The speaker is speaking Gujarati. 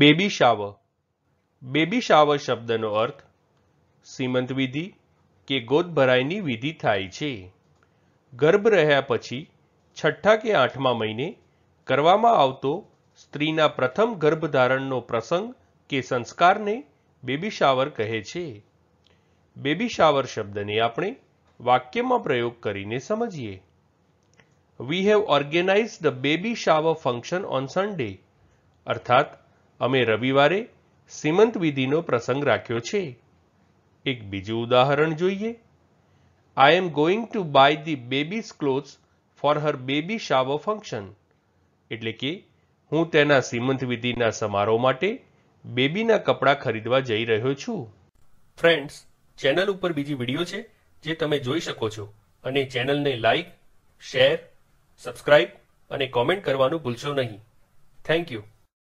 બેબી શાવર બેબી શાવર શબ્દનો અર્થ સીમંત વિધિ કે ગોદભરાઈની વિધિ થાય છે ગર્ભ રહ્યા પછી છઠ્ઠા કે આઠમા મહિને કરવામાં આવતો સ્ત્રીના પ્રથમ ગર્ભધારણનો પ્રસંગ કે સંસ્કારને બેબી શાવર કહે છે બેબી શાવર શબ્દને આપણે વાક્યમાં પ્રયોગ કરીને સમજીએ we have organise the baby shower function on Sunday અર્થાત અમે રવિવારે સીમંત વિધિનો પ્રસંગ રાખ્યો છે એક બીજું ઉદાહરણ જોઈએ I am going to buy the babies clothes for her baby shower function એટલે કે હું તેના સીમંત વિધિના સમારોહ માટે બેબીના કપડાં ખરીદવા જઈ રહ્યો છું ફ્રેન્ડ્સ ચેનલ ઉપર બીજી વિડીયો છે જે તમે જોઈ શકો છો અને ચેનલને લાઈક શેર સબસ્ક્રાઇબ અને કોમેન્ટ કરવાનું ભૂલશો નહીં થેન્ક યુ